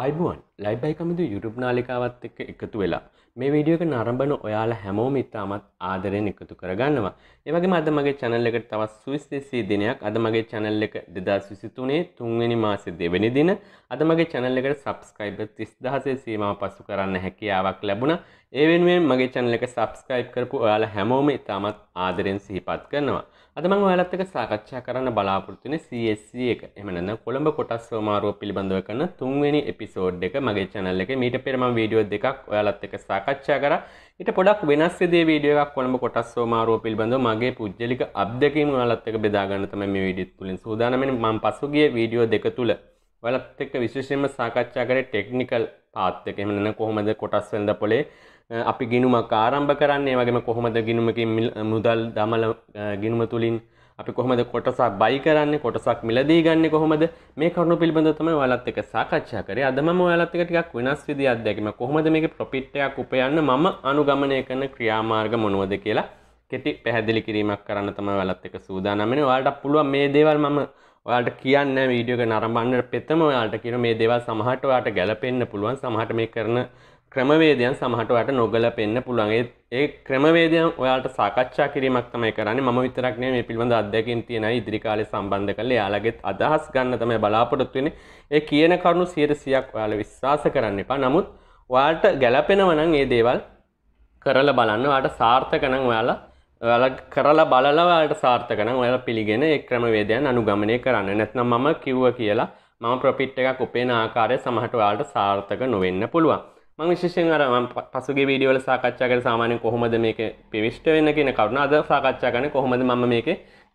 අයිබුවන් ලයිබයි කමිදු යුරුප් නාලිකාවත් එක්ක එකතු වෙලා මේ වීඩියෝක නරඹන ඔයාලා හැමෝම ඉතාමත් ආදරයෙන් එකතු කරගන්නවා එවගේම අද මගේ channel එකට තවත් සුවිශේෂී දිනයක් අද මගේ channel එක 2023 තුන්වෙනි මාසේ දෙවෙනි දින අද මගේ channel එකට subscriber 30000 සීමාව පසු කරන්න හැකියාවක් ලැබුණා ඒ වෙනුවෙන් මගේ channel එක subscribe කරපු ඔයාලා හැමෝම ඉතාමත් ආදරෙන් සිහිපත් කරනවා. අද මම ඔයාලත් එක්ක සාකච්ඡා කරන්න බලාපොරොත්තු වෙන්නේ CSC එක. එහෙම නැත්නම් කොළඹ කොටස් හමාරුව පිළිබඳව කරන තුන්වෙනි එපිසෝඩ් එක මගේ channel එකේ. මීට පෙර මම වීඩියෝ දෙකක් ඔයාලත් එක්ක සාකච්ඡා කරා. ඊට පොඩක් වෙනස් විදිහේ වීඩියෝ එකක් කොළඹ කොටස් හමාරුව පිළිබඳව මගේ පුජ්‍යලික අත්දැකීම් ඔයාලත් එක්ක බෙදා ගන්න තමයි මේ වීඩියෝ තුලින් සූදානම් වෙන්නේ. මම පසුගිය වීඩියෝ දෙක තුල ඔයාලත් එක්ක විශේෂයෙන්ම සාකච්ඡා කරේ ටෙක්නිකල් පාත් එක. එහෙම නැත්නම් කොහොමද කොටස් වෙනද පොලේ අපි ගිනුමක් ආරම්භ කරන්නේ වගේම කොහොමද ගිනුමකින් මුදල් දමල ගිනුම තුලින් අපි කොහොමද කොටසක් බයි කරන්නේ කොටසක් මිලදී ගන්න කොහොමද මේ කරුණු පිළිබඳව තමයි ඔයාලත් එක්ක සාකච්ඡා කරේ අද මම ඔයාලත් එක්ක ටිකක් වෙනස් විදිහක් අත්දැකීම කොහොමද මේකේ ප්‍රොෆිට් එකක් උපයන්න මම අනුගමනය කරන ක්‍රියාමාර්ග මොනවද කියලා කෙටි පැහැදිලි කිරීමක් කරන්න තමයි ඔයාලත් එක්ක සූදානම් වෙන්නේ ඔයාලට පුළුවන් මේ දේවල් මම ඔයාට කියන්න වීඩියෝක නරඹන්න පෙතම ඔයාට කියන මේ දේවල් සමහරට ඔයාට ගැලපෙන්න පුළුවන් සමහරට මේ කරන ක්‍රමවේදයන් සමහට ඔයාට නොගලපෙන්න පුළුවන්. ඒ ක්‍රමවේදයන් ඔයාලට සාකච්ඡා කිරීමක් තමයි කරන්නේ. මම විතරක් නෙමෙයි මේ පිළිබඳ අධ්‍යයනකින් තියෙන අය ඉදිරි කාලේ සම්බන්ධ කරලා එයාලගෙත් අදහස් ගන්න තමයි බලාපොරොත්තු වෙන්නේ. ඒ කියන කරුණු 100%ක් ඔයාලා විශ්වාස කරන්න එපා. නමුත් ඔයාලට ගැලපෙනවා නම් ඒ දේවල් කරලා බලන්න. ඔයාලට සාර්ථක නම් ඔයාලා ඔයාලා කරලා බලලා ඔයාලට සාර්ථක නම් ඔයාලා පිළිගෙන ඒ ක්‍රමවේදයන් අනුගමනය කරන්න. නැත්නම් මම කිව්වා කියලා මම ප්‍රොෆිට් එකක් උපේන ආකාරය සමහරට ඔයාලට සාර්ථක නොවෙන්න පුළුවන්. මං විශෂයෙන් අර පසුගේ වීඩියෝල සාකච්ඡාකට සාමානය කොහොමද මේක පිවිෂ්ට වෙන්න කියන කරුණ අද සාකච්ඡා කරන කොහොමද මම මේක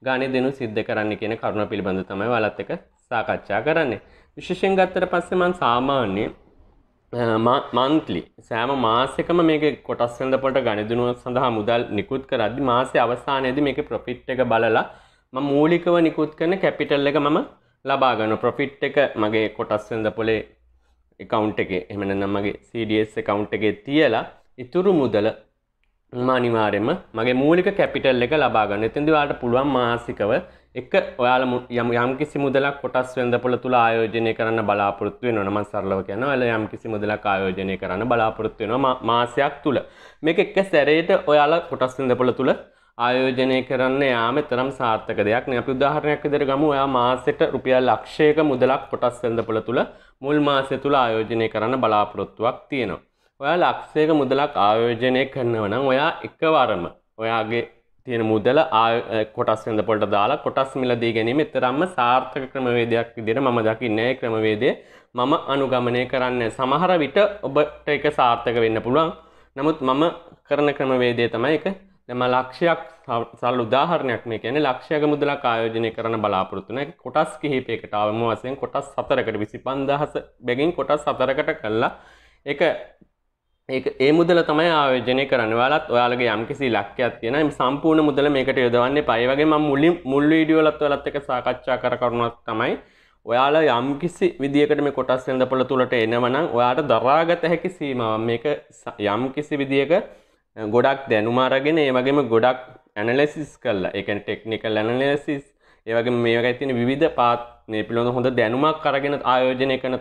ගානේ දෙනු සිද්ධ කරන්න කියන කරුණ පිළිබඳ තමයි ඔයාලත් එක්ක සාකච්ඡා කරන්නේ විශේෂයෙන් ගත්තට පස්සේ මං සාමාන්‍ය මන්ත්ලි සෑම මාසෙකම මේක කොටස් වෙනදපොට ගණිතනුව සඳහා මුදල් නිකුත් කරද්දි මාසේ අවසානයේදී මේකේ ප්‍රොෆිට් එක බලලා මම මූලිකව නිකුත් කරන කැපිටල් එක මම ලබා ගන්න ප්‍රොෆිට් එක මගේ කොටස් වෙනදපොලේ එකවුන්් එක එමන නම්මගේ CDS එකවුන්් එකේ තියලා ඉතුරු මුදල අනිවාරයම මගේ මූලික කැපිටල් එක ලබාගන්න එතින්දි වාට පුළුවන් මාසිකව එක ඔයාල යම් යම්කිසි මුදලක් කොටස් වෙන්දපොළ තුළ ආයෝජනය කරන්න බලාපොරොත්තු වෙන නම සරලව කියන ඔල යම්කිසි මුදලක් ආයෝජනය කරන්න බලාපොරොත්තු වෙනවා මාසයක් තුළ මේක එක සැරේට ඔයාලා කොටස් වෙන්දපොළ තුළ ආයෝජනය කරන්න යාම තරම් සාර්ථක දෙයක් නේ. අපි උදාහරණයක් විදිහට ගමු. එයා මාසෙට රුපියල් ලක්ෂයක මුදලක් කොටස් වෙළඳපොළ තුල මුල් මාසය තුල ආයෝජනය කරන්න බලාපොරොත්තුවක් තියෙනවා. ඔයා ලක්ෂයක මුදලක් ආයෝජනය කරනවා නම් ඔයා එකවරම ඔයාගේ තියෙන මුදල කොටස් වෙළඳපොළට දාලා කොටස් මිල දී ගැනීම තරම්ම සාර්ථක ක්‍රමවේදයක් විදිහට මම දකින්නේ ක්‍රමවේදය මම අනුගමනය කරන්නේ. සමහර විට ඔබට ඒක සාර්ථක වෙන්න පුළුවන්. නමුත් මම කරන ක්‍රමවේදය තමයි ඒක නම ලක්ෂයක් සල් උදාහරණයක් මේ කියන්නේ ලක්ෂයක මුදලක් ආයෝජනය කරන බලාපොරොත්තු නැක කොටස් කිහිපයකට අවම වශයෙන් කොටස් 4කට 25000 බැගින් කොටස් 4කට කළා ඒක ඒක ඒ මුදල තමයි ආයෝජනය කරන්න. ඔයාලත් ඔයාලගේ යම්කිසි ඉලක්කයක් තියෙනවා. මේ සම්පූර්ණ මුදල මේකට යොදවන්න එපා. ඒ වගේම මම මුලින් මුල් වීඩියෝලත් ඔයාලත් එක්ක සාකච්ඡා කර කරුණක් තමයි ඔයාලා යම්කිසි විදිකට මේ කොටස් වෙනදපළ තුලට එනවනම් ඔයාට දරාගත හැකි සීමාව මේක යම්කිසි විදියක ගොඩක් දැනුමාරගෙන ඒවගේම ගොඩක් ඇනලෙසිස් කල්ලා එක ටෙක්නිකල් ඇනලෙසිස් ඒවගේ මේක ඇතින විධ පාත් මේ පිළොඳ හොඳ දැනුමක් කරගෙන ආයෝජනය කන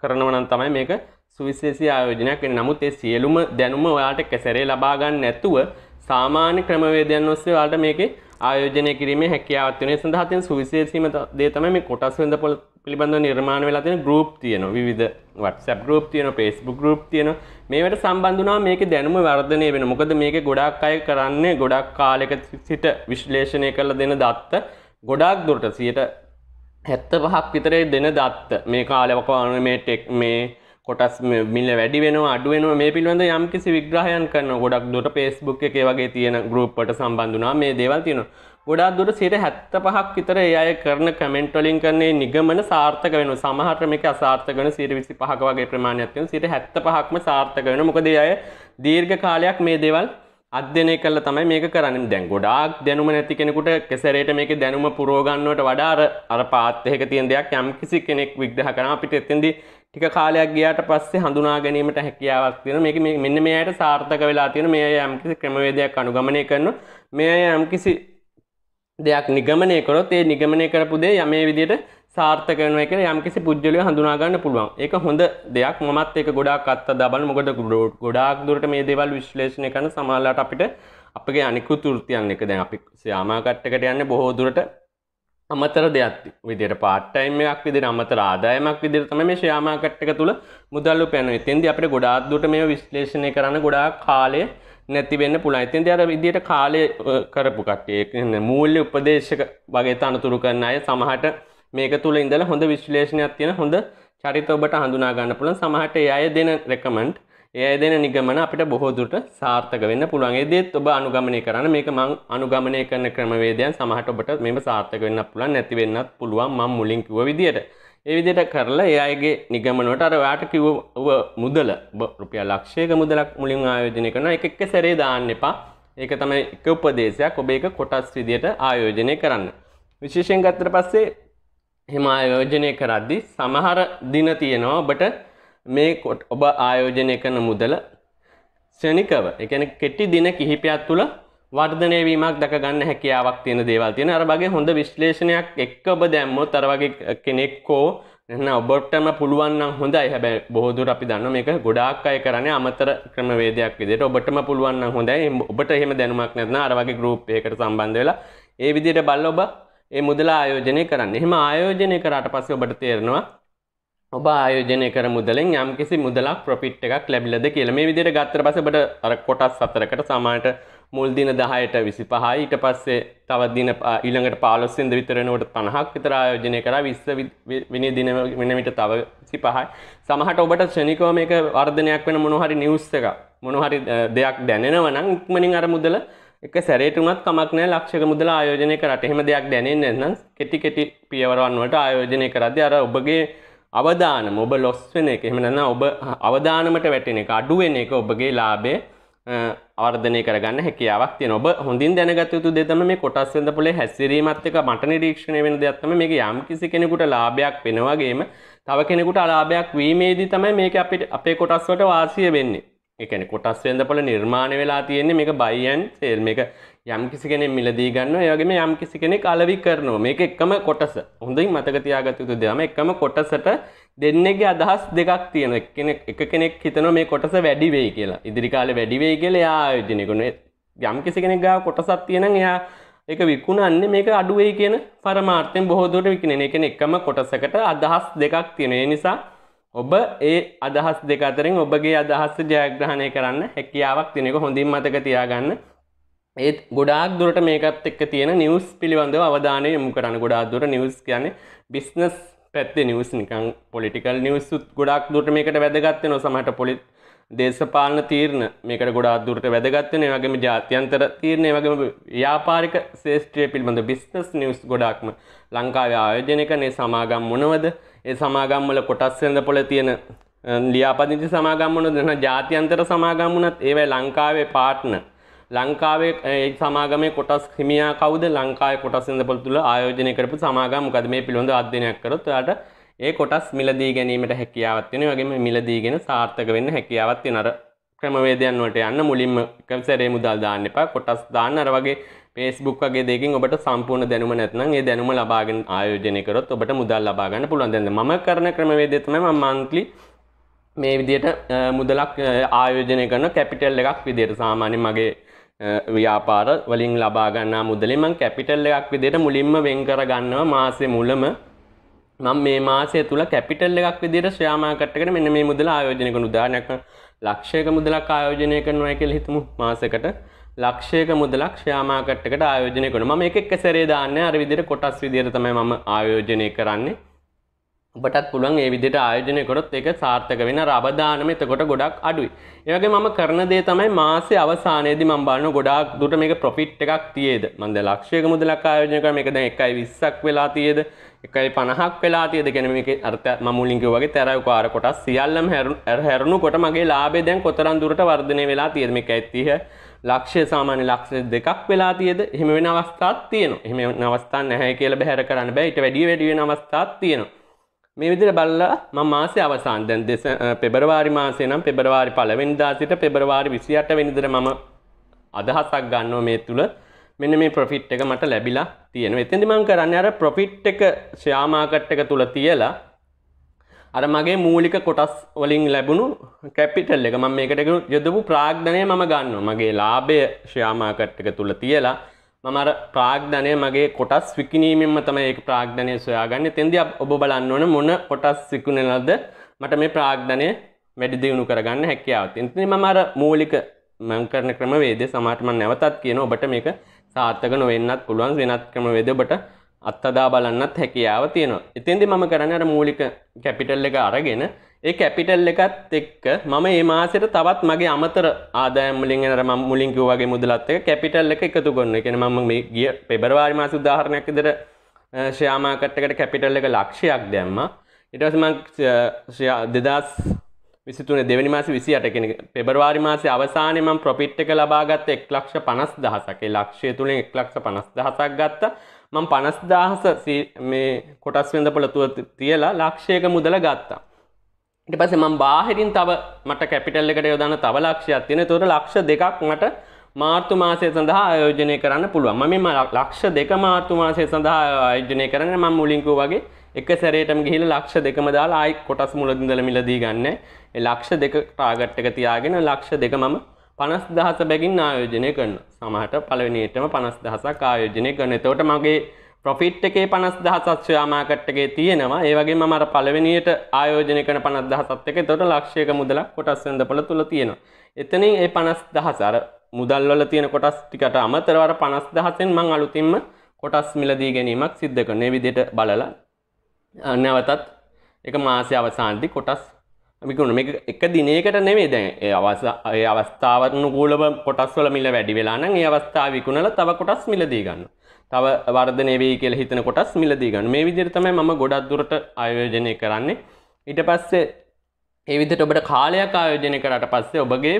කරනවනන් තමයි මේක සුවිශේෂී ආයෝජනයක් නමුත් ඒ සියලුම දැනුම ඔයාට කැසරේ ලබාගන්න නැතුව සාමාන්‍ය ක්‍රමවේදයන් ඔස්සේ ඔයාලට මේකේ ආයෝජනය කිරීමේ හැකියාවක් තියෙනවා. ඒ සඳහා තියෙන සුවිශේෂීම දේ තමයි මේ කොටස් වෙනද පිළිබඳව නිර්මාණ වෙලා තියෙන group තියෙනවා. විවිධ WhatsApp group තියෙනවා, Facebook group තියෙනවා. මේවට සම්බන්ධ වුණා මේකේ දැනුම වර්ධනය වෙනවා. මොකද මේකේ ගොඩක් අය කරන්නේ ගොඩක් කාලයක සිට විශ්ලේෂණය කරලා දෙන දත්ත ගොඩාක් දුරට 70 පහක් විතරේ දෙන දත්ත මේ කාලවකවාන මේ ටෙක් මේ කොටස් මිල වැඩි වෙන අඩුවෙන මේ පිළිබඳ යම් කිසි විග්‍රහයන් කරන ගොඩක් දුරට පේස්බුක් එකේ වගේ තියෙන ගරුප්පට සම්බන්ධනා මේ දේවල් තියෙනවා ගොඩක් දුර සිට හැත්ත පහක් විතර ඒ අය කරන කමෙන්ට් වලින් කරන්නේ නිගමන සාර්ථක වෙනවා සමහර මේක අසාර්ථක වෙන 125ක වගේ ප්‍රමාණයක් තියෙනවා 175ක්ම සාර්ථක වෙනවා මොකද ඒ අය දීර්ඝ කාලයක් මේ දේවල් අධ්‍යනය කල තමයි මේක කරන්න දැන් ගොඩාක් දැනුම නැති කෙනෙකුට කෙසරේට මේක දැනුම පුරෝගන්නවට වඩාර අර පාත්තයක තියන් දෙයක් යම් කිසි කෙනෙක් විග්‍රහ කරන අපිට එතින්දි ටික කාලයක් ගියාට පස්සේ හඳුනා ගැනීමට හැකියාවක් තියෙන මේක මෙන්න මෙයට සාර්ථක වෙලා තියෙන මේ යම් කිසි ක්‍රමවේදයක් අනුගමනය කරන මේ යම් කිසි දෙයක් නිගමනය කරොත් ඒ නිගමනය කරපු දේ යමේ විදියට සාර්ථක වෙන එක යම් කිසි පුද්ගලය හඳුනාගන්න පුළුවන් ඒක හොඳ දෙයක් මමත් ඒක ගොඩාක් අත්ත දබන්න මොකද ගොඩාක් දුරට මේ දේවල් විශ්ලේෂණය කරන සමහරලාට අපිට අපගේ අනිකුත් වෘත්තියන් එක දැන් අපි සාමාකට්ටකට යන්නේ බොහෝ දුරට අමතර දෙයක් විදිහට part time එකක් විදිහට අමතර ආදායමක් විදිහට තමයි මේ share market එක තුල මුදල් උපයන්නේ. එතෙන්දී අපිට ගොඩාක් දුරට මේව විශ්ලේෂණය කරන්න ගොඩාක් කාලය නැති වෙන්න පුළුවන්. ඉතින් අර විදියට කාලය කරපු කට්ටිය, ඒ කියන්නේ මූල්‍ය උපදේශක වගේ තනතුරු කරන අය සමහරට මේක තුළ ඉඳල හොඳ විශ්ලේෂණයක් තියෙන හොඳ චරිත ඔබට හඳුනාගන්න පුළන් සමහට අය දෙන රෙකමෙන්ට් ඒ දෙන නිගමන අපිට බොහෝදුරට සාර්ථක වෙන්න පුළුවන්ගේ දෙත් ඔබ අනුගමනය කරන්න මේක මං අනුගමනය කරන ක්‍රමවේදයන් සමහට ඔබට මෙම සාර්ථක වෙන්න පුළන් නැති වෙන්නත් පුළුවන් මං මුලින් කිව්ව විදියට ඒ විදිහට කරලා ඒ අයගේ නිගමනවලට අර ඔයාට කිව්ව ඔබ මුදල රුපියල් ලක්ෂයක මුදලක් මුලින් ආයෝජනය කරන එක එක සැරේ දාන්න එපා ඒක තමයි එක උපදේශයක් ඔබ ඒක කොටස් විදියට ආයෝජනය කරන්න විශේෂයෙන් ගත්තට පස්සේ එහෙම ආයෝජනය කරද්දි සමහර දින තියෙනවා ඔබට මේ ඔබ ආයෝජනය කරන මුදල ශනිකව ඒ කියන්නේ කෙටි දින කිහිපයක් තුළ වර්ධනය වීමක් දැක ගන්න හැකියාවක් තියෙන දේවල් තියෙන අර වගේ හොඳ විශ්ලේෂණයක් එක්ක ඔබ දැම්මොත් අර වගේ කෙනෙක් හෝ එහෙනම් ඔබටම පුළුවන් නම් හොඳයි හැබැයි බොහෝ දුර අපි දන්නවා මේක ගොඩාක් අය කරන්නේ අමතර ක්‍රමවේදයක් විදිහට ඔබටම පුළුවන් නම් හොඳයි ඔබට එහෙම දැනුමක් නැත්නම් අර වගේ ගෲප් එකකට සම්බන්ධ වෙලා ඒ විදිහට බලලා ඔබ ඒ මුදලා ආයෝජනය කරන්න එහෙම ආයෝජනය කරාට පස්සේ ඔබට තේරෙනවා ඔබ ආයෝජනය කර මුදලෙන් යම් කිසි මුදලක් ප්‍රොෆිට් එකක් ලැබිලද කියලා මේ විදිහට ගත්තට පස්සේ ඔබට අර කොටස් හතරකට සමානට මුල් දින 10ට 25යි ඊට පස්සේ තව දින ඊළඟට 15 වෙනිදා විතර වෙනකොට 50ක් විතර ආයෝජනය කරා 20 වෙනි දින වෙන විට තව 25යි සමහරට ඔබට ශනිකව මේක වර්ධනයක් වෙන මොන හරි නිවුස් එකක් මොන හරි දෙයක් දැනෙනවා නම් ඉක්මනින් අර මුදල එක සැරේට වුණත් කමක් නැහැ ලක්ෂක මුදල ආයෝජනය කරාට. එහෙම දෙයක් දැනෙන්නේ නැත්නම් කෙටි කෙටි පියවරවන් වලට ආයෝජනය කරද්දී අර ඔබගේ අවදානම ඔබ ලොස් වෙන එක. එහෙම නැත්නම් ඔබ අවදානමට වැටෙන එක, අඩු වෙන එක ඔබගේ ලාභය අවර්ධනය කරගන්න හැකියාවක් තියෙන ඔබ හොඳින් දැනගත යුතු දෙ තමයි මේ කොටස් වෙනද පොලේ හැසිරීමත් එක්ක මට නිරීක්ෂණය වෙන දෙයක් තමයි මේක යම් කිසි කෙනෙකුට ලාභයක් වෙන වගේම තව කෙනෙකුට අලාභයක් වීමේදී තමයි මේක අපේ කොටස් වලට වාසිය වෙන්නේ එකන කොටස් වෙන්දපල නිර්මාණය වෙලා තියෙන්නේ මේක බයියන් සේල් මේක යම් කිසි කෙනෙ මිලදී ගන්න යගේම යම් කිසි කෙනෙ කලවි කරනවා මේක එක්කම කොටස හොඳින් මතකතියාගත යුතු දෙයම එකම කොටසට දෙන්නෙගේ අදහස් දෙකක් තියෙන එක කෙනෙක් හිතන මේ කොටස වැඩි වෙයි කියලා ඉදිරිකාල වැඩි වෙයි කියලා එයා ආයෝජනයකුණ යම් කිසි කෙනෙක් ගාව කොටසක් තියෙන එයා ඒක විකුණන්නේ මේක අඩුවෙයි කියන පරමාර්ථයෙන් බොහෝ දුරට විකිනෙන එකන එකම කොටසකට අදහස් දෙකක් තියෙන නිසා ඔබ ඒ අදහස් දෙකතරින් ඔබගේ අදහස් ජයග්‍රහණය කරන්න හැකියාවක් තිනෙක හොඳින් මතක තියාගන්න ඒත් ගොඩාක් දුරට මේකත් එක්ක තියෙන නිවස් පිළිබඳව අවධානය යොමු කරන්න ගොඩාක් දුර නිවස් කියන්නේ බිස්නස් පැත්තේ නිවස් නිකං පොලිටිකල් නිවස්සුත් ගොඩක් දුරට මේකට වැදගත්තෙනවා සමහට පොලිත් දේශපාලන තීරණ මේකට ගොඩා දුරට වැදගත්වන වගේම ජාත්‍යන්තර තීරණය වගේම ව්‍යාපාරික ශේෂත්‍රය පිළිබඳ බිස්නස් නිවස් ගොඩාක්ම ලංකාවේ ආයෝජනය කනේ සමාගම් මොනවද ඒ සමාගම්වල කොටස්සඳ පොල තියෙන ලියාපදිංචි සමාගම් මොනවද නැත්නම් ජාත්‍යන්තර සමාගම් වුණත් ඒවයි ලංකාවේ පාර්ට්නර් ලංකාවේ ඒ සමාගමේ කොටස් හිමියා කවුද ලංකාවේ කොටස් ඉඳපොළ තුල ආයෝජනය කරපු සමාගම් මොකද මේ පිළිබඳව අධ්‍යයනයක් කරොත් ඔයාලට ඒ කොටස් මිලදී ගැනීමට හැකියාවක් තියෙනවා. වගේම මිලදීගෙන සාර්ථක වෙන්න හැකියාවක් තියෙන අර ක්‍රමවේදයන් වලට යන්න මුලින්ම කවසරේ මුදල් දාන්න එපා. කොටස් දාන්න අර වගේ Facebook වගේ දෙයකින් ඔබට සම්පූර්ණ දැනුම නැත්නම් ඒ දැනුම ලබාගෙන ආයෝජනය කරොත් ඔබට මුදල් ලබා ගන්න පුළුවන්. දැන් මම කරන ක්‍රමවේදය තමයි මම monthly මේ විදිහට මුදලක් ආයෝජනය කරන කැපිටල් එකක් විදිහට සාමාන්‍යයෙන් මගේ ව්‍යාපාර වලින් ලබා ගන්නා මුදලෙන් මම කැපිටල් එකක් විදිහට මුලින්ම වෙන් කර ගන්නවා මාසේ මුලම මම මේ මාසය තුළ කැපිටල් එකක් විදිර ශ්‍රයාමාකටකට මෙන්න මේ මුදල ආයෝජනය කනු දානක ලක්ෂයක මුදලක් ආයෝජනය කරනවා කියල හිතමු මාසකට ලක්ෂයක මුදලක් ශ්‍රයාමාකටකට ආයෝජනය කන ම එක සරේ දාන්න අර විදිර කොටස් විදිර තමයි මම ආයෝජනය කරන්නේ ඔබටත් පුළුවන් ඒ විදිහට ආයෝජනය කරොත් ඒක සාර්ථක වෙන රබදානම එතකොට ගොඩක් අඩුයි. ඒ වගේ මම කරන දේ තමයි මාසේ අවසානයේදී මම බලනවා ගොඩාක් දුරට මේක ප්‍රොෆිට් එකක් තියේද? මන්ද ලක්ෂයක මුදලක් ආයෝජනය කරා මේක දැන් 1.20ක් වෙලා තියේද? එකයි පණහක් වෙලා තියද ගැනීමක අර්ථ මුලින්කව වගේ තැරව කාර කොටස් සියල්ලම හැරුණු කොට මගේ ලාබේ දැන් කොතරන් දුරට වර්ධනය වෙලා තියර්මික ඇත්තිහ ලක්ෂය සාමාන්‍ය ලක්ෂ දෙකක් වෙලා තියද එහෙම වෙන අවස්ථාත් තියෙන එහෙම නවස්ථාන් නැහැ කියල බැහැර කරන්න බෑ ඉට වැඩිය වැඩිය අවස්ථාත් තියෙනවා මේ විදිර බල්ලා මම මාසය අවසාන් දැන් දෙස පෙබරවාරි මාසය නම් පෙබරවාරි පළවෙනිදා සිට පෙබරවාරි විසිඅට වෙනිදර මම අදහසක් ගන්නවා මේ තුළ මෙන්න මේ ප්‍රොෆිට් එක මට ලැබිලා තියෙනවා. එතෙන්දි මම කරන්නේ අර ප්‍රොෆිට් එක ෂෙයා මාකට් එක තුල තියලා අර මගේ මූලික කොටස් වලින් ලැබුණු කැපිටල් එක මම මේකට යොදපු ප්‍රාග්ධනය මම ගන්නවා. මගේ ලාභය ෂෙයා මාකට් එක තුල තියලා මම අර ප්‍රාග්ධනය මගේ කොටස් විකිණීමෙන්ම තමයි ඒක ප්‍රාග්ධනය සොයාගන්නේ. එතෙන්දී ඔබ බලන්න ඕන මොන කොටස් විකුණනලද මට මේ ප්‍රාග්ධනය වැඩි දියුණු කරගන්න හැකියාව තියෙනවා. ඉතින් මම අර මූලික මම කරන ක්‍රමවේදය සමහරට මම නැවතත් කියන ඔබට මේක සාර්ථක නොවෙන්නත් පුළුවන් වෙනත් ක්‍රමවේදබට අත්තදා බලන්නත් හැකියාව තියෙනවා. එතෙන්දි මම කරන්නේ අර මූලික කැපිටල් එක අරගෙන ඒ කැපිටල් එකත් එක්ක මම මේ මාසෙට තවත් මගේ අමතර ආදායම් වලින් එන අර මම මුලින් කිව්වා වගේ මුදලත් එක්ක කැපිටල් එක එකතු කරනවා. ඒ කියන්නේ මම මේ ගිය පෙබරවාරි මාසේ උදාහරණයක් විදිහට ෂෙයා මාකට් එකට කැපිටල් එක ලක්ෂයක් දැම්මා. ඊට පස්සේ මම 2000 විසිතුන දෙවැනි මාස විසියට කෙන පෙබරවාරි මාසේ අවසානය මම ප්‍රොෆිට් එක ලබාගත්ත එක් ලක්ෂ පනස් දහසක් ඒ ලක්ෂය තුළින් එක් ලක්ෂ පනස් දහසක් ගත්ත මම පනස් දහස මේ කොටස් වෙඳ පොළතුව තියලා ලක්ෂයක මුදල ගත්තා ඊට පස්සේ මම බාහිරින් තව මට කැපිටල් එකට යොදන්න තව ලක්ෂයක් තියෙන ඒතකොට ලක්ෂ දෙකක් මට මාර්තු මාසය සඳහා ආයෝජනය කරන්න පුළුවන් මම මේ ලක්ෂ දෙක මාර්තු මාසය සඳහා ආයෝජනය කරන්නේ මම මුලින් වගේ එක සැරේටම ගිහිල්ලා ලක්ෂ දෙකම දාලා ආයි කොටස් මුලදී ඉඳලා මිලදී ගන්න. ඒ ලක්ෂ දෙක ටාගට් එක තියාගෙන ලක්ෂ දෙක මම 50000 බැගින් ආයෝජනය කරනවා. සමහරට පළවෙනියටම 50000ක් ආයෝජනය කරනවා. එතකොට මගේ ප්‍රොෆිට් එකේ 50000ක් ෂෙයා මාකට් එකේ තියෙනවා. ඒ වගේම මම අර පළවෙනියට ආයෝජනය කරන 50000ත් එක එතකොට ලක්ෂයක මුදලක් කොටස් වෙනදපළ තුල තියෙනවා. එතනින් ඒ 50000 අර මුදල් වල තියෙන කොටස් ටිකට අමතරව අර 50000ෙන් මම අලුතින්ම කොටස් මිලදී ගැනීමක් සිද්ධ කරනවා. මේ විදිහට බලලා නැවතත් එක මාසය අවසාන්ති කොටස් මිකුණ මේ එක දිනයකට නෙමේ දැන් ඒ අවස ඒ අවස්ථාවන ගූලව කොටස් වල මිල වැඩි වෙලා නම් ඒ අවස්ථාව විකුණලා තව කොටස් මිලදී ගන්න. තව වර්ධනය වෙයි කියලා හිතන කොටස් මිලදී ගන්න. මේ විදිහට තමයි මම ගොඩක් දුරට ආයෝජනය කරන්නේ. ඊට පස්සේ ඒ විදිහට ඔබට කාලයක් ආයෝජනය කරාට පස්සේ ඔබගේ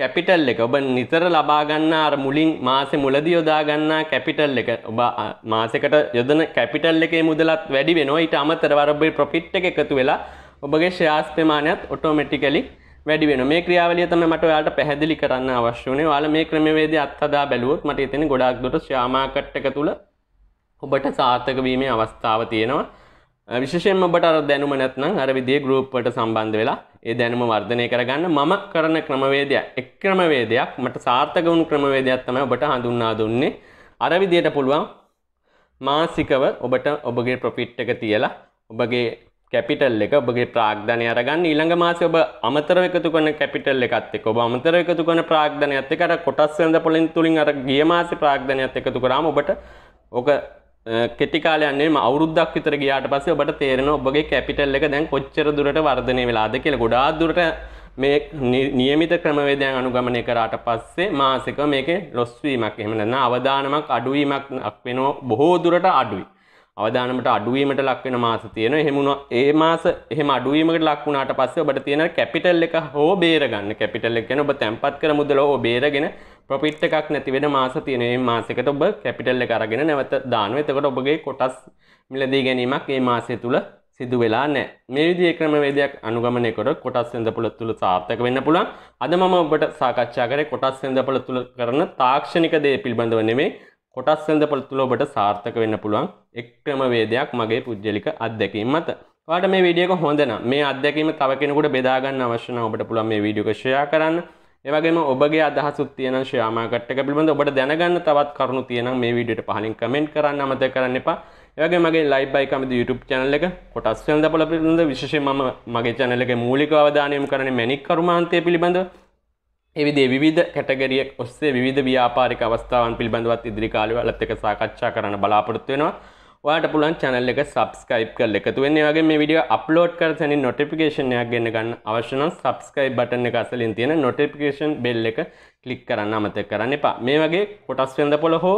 කැපිටල් එක ඔබ නිතර ලබාගන්න අර මුලින් මාසෙ මුලදි යොදාගන්නා කැපිටල් එක ඔබ මාසෙකට යොදන කැපිටල් එකේ මුදලත් වැඩි වෙනවා ඊට අමතරව අරබේ ප්‍රොෆිට් එක එකතු වෙලා ඔබගේ ෂෙයාස් ප්‍රමාණයත් ඔටෝමැටිකලි වැඩි වෙනවා මේ ක්‍රියාවලිය තමයි මට ඔයාලට පැහැදිලි කරන්න අවශ්‍ය වුණේ ඔයාලා මේ ක්‍රමවේදය අත්හදා බැලුවොත් මට හිතෙන්නේ ගොඩාක් දුරට ෂෙයා මාකට් එක තුල ඔබට සාර්ථක වීමේ අවස්ථාව තියෙනවා විශෂයෙන්ම ඔබට අර දැනුම නැත්නම් අර විදිහේ ගෲප් වලට සම්බන්ධ වෙලා ඒ දැනුම වර්ධනය කරගන්න මම කරන ක්‍රමවේදය එක් ක්‍රමවේදයක් මට සාර්ථක වුණු ක්‍රමවේදයක් තමයි ඔබට හඳුන්වා දුන්නේ අර විදිහට පුළුවන් මාසිකව ඔබට ඔබගේ ප්‍රොෆිට් එක තියලා ඔබගේ කැපිටල් එක ඔබගේ ප්‍රාග්ධනය අරගන්න ඊළඟ මාසේ ඔබ අමතර එකතු කරන කැපිටල් එකත් එක්ක ඔබ අමතර එකතු කරන ප්‍රාග්ධනයත් එක්ක අර කොටස් වෙනද පොලින් තුලින් අර ගිය මාසේ ප්‍රාග්ධනයත් එකතු කරාම ඔබට ඔක කෙටිකාලයන්න අවුරුද්දක් විතර ගියාට පස්සේ ඔබට තේරෙන ඔබගේ කැපිටල් එක දැන් කොච්චර දුරට වර්ධනය වෙලාද කියලා ගොඩාක් දුරට මේ නියමිත ක්‍රමවේදයන් අනුගමනය කරාට පස්සේ මාසික මේකේ ලොස්වීමක් එහෙම නැත්නම් අවදානමක් අඩුවීමක් වෙනව බොහෝ දුරට අඩුයි. අවදානමට අඩුවීමට ලක්වෙන මාස තියෙන එහෙමුණ ඒ මාස එහෙම අඩුවීමට ලක් වුණාට පස්සේ ඔබට තියෙන කැපිටල් එක හෝ බේරගන්න කැපිටල් එක කියන්නේ ඔබ තැම්පත් කර මුදල හෝ බේරගෙන ප්‍රොෆිට් එකක් නැති වෙන මාස තියෙන මේ මාසයකට ඔබ කැපිටල් එක අරගෙන නැවත දානවා එතකොට ඔබගේ කොටස් මිලදී ගැනීමක් මේ මාසය තුල සිදු වෙලා නැහැ මේ විදිහේ ක්‍රමවේදයක් අනුගමනය කර කොටස් වෙනදපොළ තුල සාර්ථක වෙන්න පුළුවන් අද මම ඔබට සාකච්ඡා කරේ කොටස් වෙනදපොළ තුල කරන තාක්ෂණික දේ පිළිබඳව නෙමෙයි කොටස් සඳපළතුලෝබට සාර්ථක වෙන්න පුළුවන් එක් ක්‍රමවේදයක් මගේ පුද්ගලික අත්දැකීම් මත. ඔයාලට මේ වීඩියෝ එක හොඳ නම් මේ අත්දැකීම තව කෙනෙකුට බෙදා ගන්න අවශ්‍ය නම් ඔබට පුළුවන් මේ වීඩියෝ එක ෂෙයා කරන්න. ඒ වගේම ඔබගේ අදහසුත් තියෙන ෂෙයා මාකට් එක පිළිබඳව ඔබට දැනගන්න තවත් කරුණු තියෙනම් මේ වීඩියෝට පහලින් කමෙන්ට් කරන්න අමතක කරන්න එපා. ඒවගේ මගේ ලයිබ් බයිකමද YouTube චැනල් එක කොටස් වෙනද පොළ පිළිබඳ විශේෂයෙන් මම මගේ channel එකේ මූලික අවධානය යොමු කරන්නේ මැණික් කර්මාන්තය පිළිබඳව එවිදේ විධ කැටගරියක් ඔස්සේ විධ ව්‍යාපාරික අවස්ථාවන් පිළිබඳවත් ඉදිරිකාලව අලත් එක සාකච්ඡා කරන්න බලාපොරොත්තු වෙනවා ඔයාට පුළුවන් channel එක subscribe කරලා එකතු වෙන්න. ඒ වගේම මේ වීඩියෝ upload කර තැනින් notification එකක් ගන්න ගන්න අවශ්‍ය නම් subscribe button එක අසලින් තියෙන notification bell එක click කරන්න අමතක කරන්න එපා. මේ වගේ කොටස් වෙනදපොළ හෝ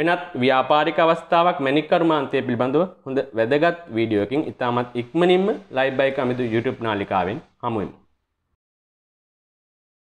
වෙනත් ව්‍යාපාරික අවස්ථාවක් මැණික් කර්මාන්තය පිළිබඳව හොඳ වැදගත් වීඩියෝ එකකින් ඉතාමත් ඉක්මනින්ම ලයිව් බයි කමිදු YouTube නාලිකාවෙන් හමු වෙමු.